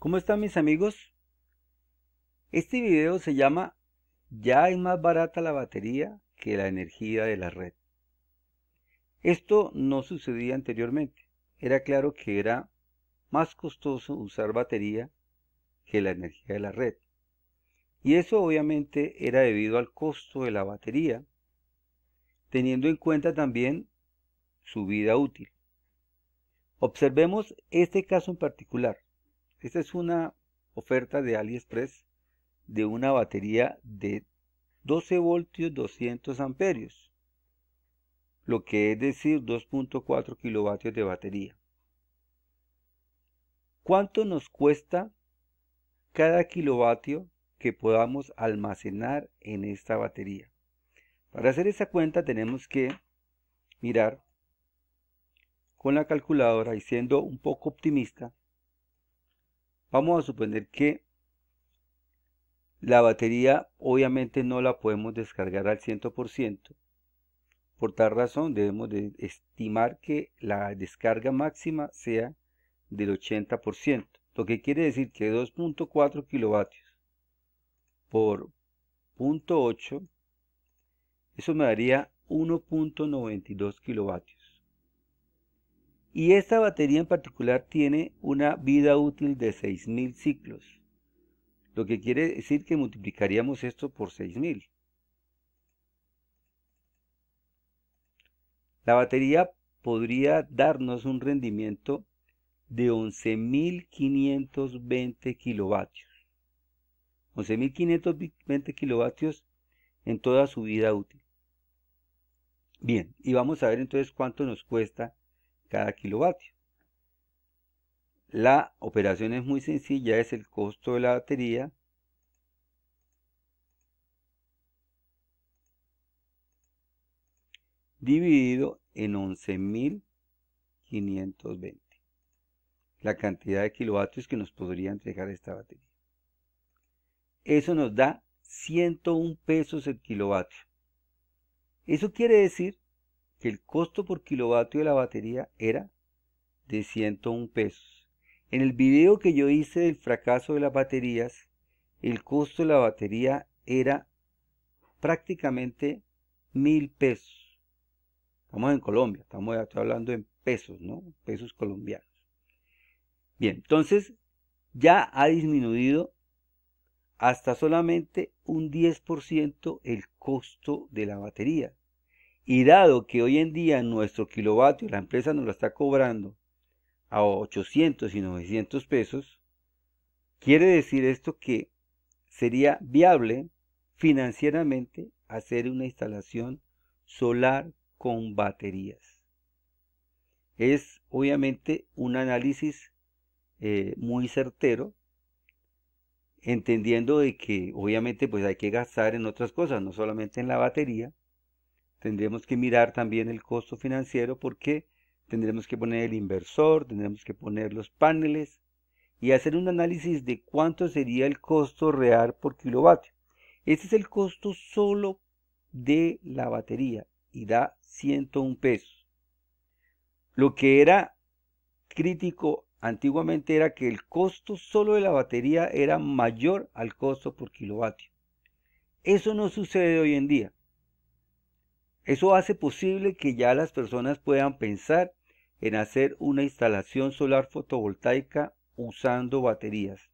¿Cómo están mis amigos? Este video se llama Ya es más barata la batería que la energía de la red. Esto no sucedía anteriormente. Era claro que era más costoso usar batería que la energía de la red. Y eso obviamente era debido al costo de la batería, teniendo en cuenta también su vida útil. Observemos este caso en particular. Esta es una oferta de AliExpress de una batería de 12 voltios 200 amperios, lo que es decir 2.4 kilovatios de batería. ¿Cuánto nos cuesta cada kilovatio que podamos almacenar en esta batería? Para hacer esa cuenta tenemos que mirar con la calculadora y siendo un poco optimista, Vamos a suponer que la batería obviamente no la podemos descargar al 100%. Por tal razón debemos de estimar que la descarga máxima sea del 80%, lo que quiere decir que 2.4 kilovatios por 0.8, eso me daría 1.92 kilovatios. Y esta batería en particular tiene una vida útil de 6000 ciclos, lo que quiere decir que multiplicaríamos esto por 6000. La batería podría darnos un rendimiento de 11.520 kilovatios. 11.520 kilovatios en toda su vida útil. Bien, y vamos a ver entonces cuánto nos cuesta cada kilovatio. La operación es muy sencilla, es el costo de la batería dividido en 11.520, la cantidad de kilovatios que nos podría entregar esta batería. Eso nos da 101 pesos el kilovatio. Eso quiere decir que el costo por kilovatio de la batería era de 101 pesos. En el video que yo hice del fracaso de las baterías, el costo de la batería era prácticamente mil pesos. Estamos en Colombia, estamos hablando en pesos, ¿no? Pesos colombianos. Bien, entonces ya ha disminuido hasta solamente un 10% el costo de la batería. Y dado que hoy en día nuestro kilovatio, la empresa nos lo está cobrando a 800 y 900 pesos, quiere decir esto que sería viable financieramente hacer una instalación solar con baterías. Es obviamente un análisis eh, muy certero, entendiendo de que obviamente pues hay que gastar en otras cosas, no solamente en la batería, tendremos que mirar también el costo financiero porque tendremos que poner el inversor, tendremos que poner los paneles y hacer un análisis de cuánto sería el costo real por kilovatio. Este es el costo solo de la batería y da 101 pesos. Lo que era crítico antiguamente era que el costo solo de la batería era mayor al costo por kilovatio. Eso no sucede hoy en día. Eso hace posible que ya las personas puedan pensar en hacer una instalación solar fotovoltaica usando baterías.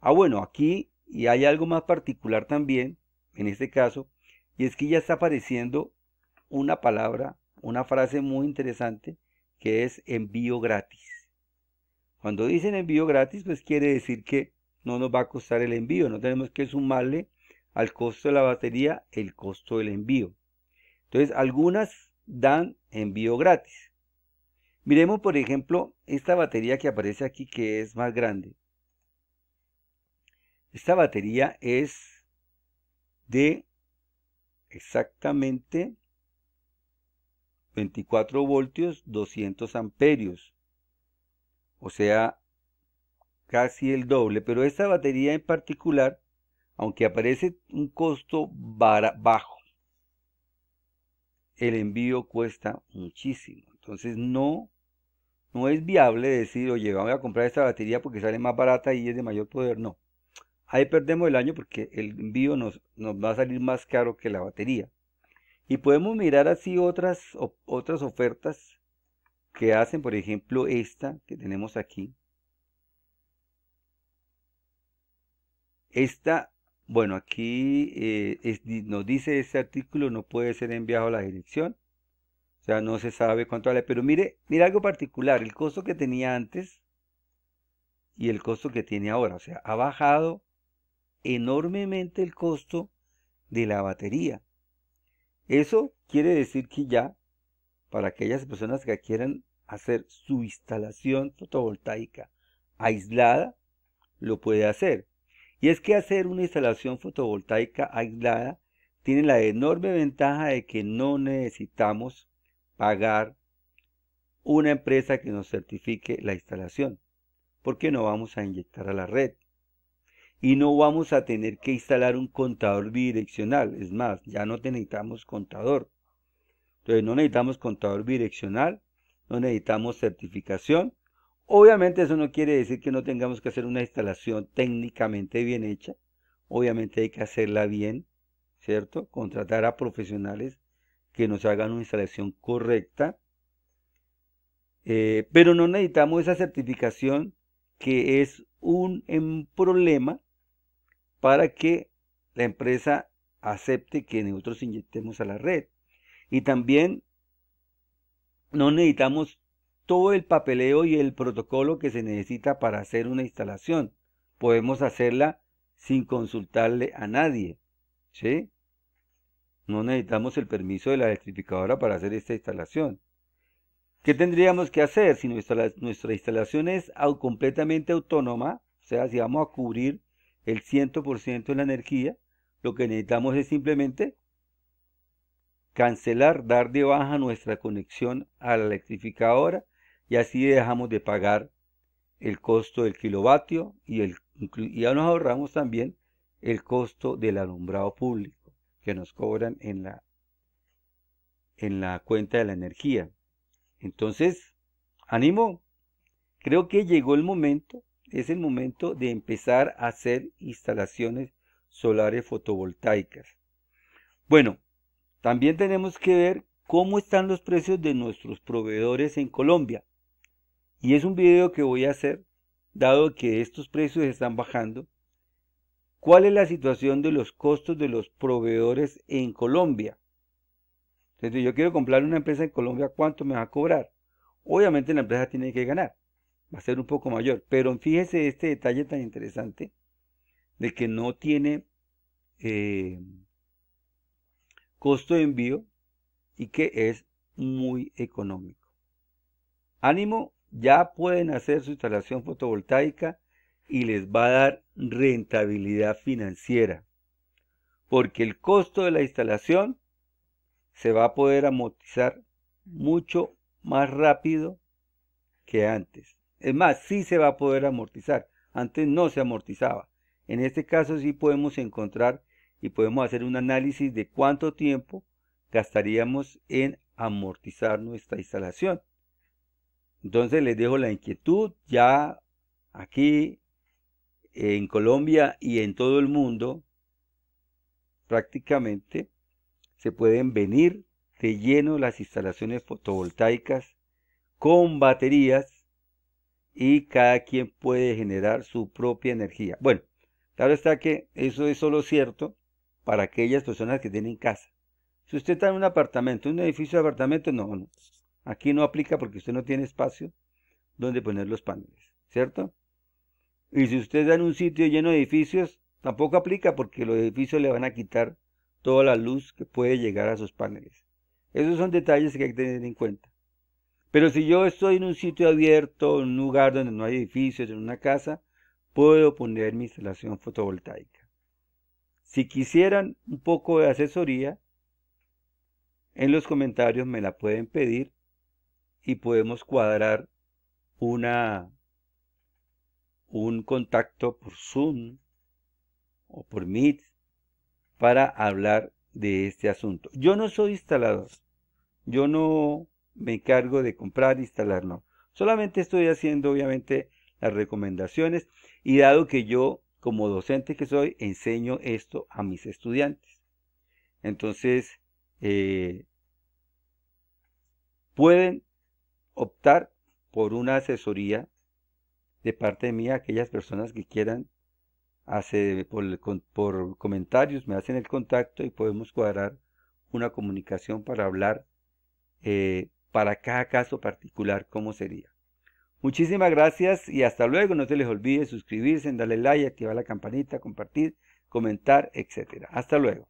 Ah, bueno, aquí y hay algo más particular también, en este caso, y es que ya está apareciendo una palabra, una frase muy interesante, que es envío gratis. Cuando dicen envío gratis, pues quiere decir que no nos va a costar el envío, no tenemos que sumarle al costo de la batería el costo del envío. Entonces, algunas dan envío gratis. Miremos, por ejemplo, esta batería que aparece aquí, que es más grande. Esta batería es de exactamente 24 voltios, 200 amperios. O sea, casi el doble. Pero esta batería en particular, aunque aparece un costo bajo, el envío cuesta muchísimo. Entonces no, no es viable decir, oye, vamos a comprar esta batería porque sale más barata y es de mayor poder. No. Ahí perdemos el año porque el envío nos, nos va a salir más caro que la batería. Y podemos mirar así otras, otras ofertas que hacen, por ejemplo, esta que tenemos aquí. Esta bueno, aquí eh, nos dice este artículo no puede ser enviado a la dirección. O sea, no se sabe cuánto vale. Pero mire, mire algo particular. El costo que tenía antes y el costo que tiene ahora. O sea, ha bajado enormemente el costo de la batería. Eso quiere decir que ya, para aquellas personas que quieran hacer su instalación fotovoltaica aislada, lo puede hacer. Y es que hacer una instalación fotovoltaica aislada tiene la enorme ventaja de que no necesitamos pagar una empresa que nos certifique la instalación, porque no vamos a inyectar a la red. Y no vamos a tener que instalar un contador bidireccional, es más, ya no necesitamos contador. Entonces no necesitamos contador bidireccional, no necesitamos certificación Obviamente eso no quiere decir que no tengamos que hacer una instalación técnicamente bien hecha. Obviamente hay que hacerla bien, ¿cierto? Contratar a profesionales que nos hagan una instalación correcta. Eh, pero no necesitamos esa certificación que es un, un problema para que la empresa acepte que nosotros inyectemos a la red. Y también no necesitamos todo el papeleo y el protocolo que se necesita para hacer una instalación. Podemos hacerla sin consultarle a nadie. ¿Sí? No necesitamos el permiso de la electrificadora para hacer esta instalación. ¿Qué tendríamos que hacer si nuestra, nuestra instalación es completamente autónoma? O sea, si vamos a cubrir el 100% de la energía, lo que necesitamos es simplemente cancelar, dar de baja nuestra conexión a la electrificadora y así dejamos de pagar el costo del kilovatio y, el, ya nos ahorramos también el costo del alumbrado público que nos cobran en la, en la cuenta de la energía. Entonces, ánimo, creo que llegó el momento, es el momento de empezar a hacer instalaciones solares fotovoltaicas. Bueno, también tenemos que ver cómo están los precios de nuestros proveedores en Colombia. Y es un video que voy a hacer, dado que estos precios están bajando. ¿Cuál es la situación de los costos de los proveedores en Colombia? Entonces, yo quiero comprar una empresa en Colombia, ¿cuánto me va a cobrar? Obviamente la empresa tiene que ganar, va a ser un poco mayor, pero fíjese este detalle tan interesante de que no tiene eh, costo de envío y que es muy económico. Ánimo, ya pueden hacer su instalación fotovoltaica y les va a dar rentabilidad financiera, porque el costo de la instalación se va a poder amortizar mucho más rápido que antes. Es más, sí se va a poder amortizar. Antes no se amortizaba. En este caso sí podemos encontrar y podemos hacer un análisis de cuánto tiempo gastaríamos en amortizar nuestra instalación. Entonces les dejo la inquietud ya aquí en Colombia y en todo el mundo prácticamente se pueden venir de lleno las instalaciones fotovoltaicas con baterías y cada quien puede generar su propia energía. Bueno, claro está que eso es solo cierto para aquellas personas que tienen casa. Si usted está en un apartamento, un edificio de apartamento, no, no. Aquí no aplica porque usted no tiene espacio donde poner los paneles, ¿cierto? Y si usted está en un sitio lleno de edificios, tampoco aplica porque los edificios le van a quitar toda la luz que puede llegar a sus paneles. Esos son detalles que hay que tener en cuenta. Pero si yo estoy en un sitio abierto, en un lugar donde no hay edificios, en una casa, puedo poner mi instalación fotovoltaica. Si quisieran un poco de asesoría, en los comentarios me la pueden pedir y podemos cuadrar una, un contacto por Zoom o por Meet para hablar de este asunto. Yo no soy instalador. Yo no me encargo de comprar e instalar, no. Solamente estoy haciendo, obviamente, las recomendaciones y dado que yo, como docente que soy, enseño esto a mis estudiantes. Entonces, eh, pueden optar por una asesoría de parte de mí aquellas personas que quieran hacer por, comentarios, me hacen el contacto y podemos cuadrar una comunicación para hablar eh, para cada caso particular cómo sería. Muchísimas gracias y hasta luego. No se les olvide suscribirse, darle like, activar la campanita, compartir, comentar, etc. Hasta luego.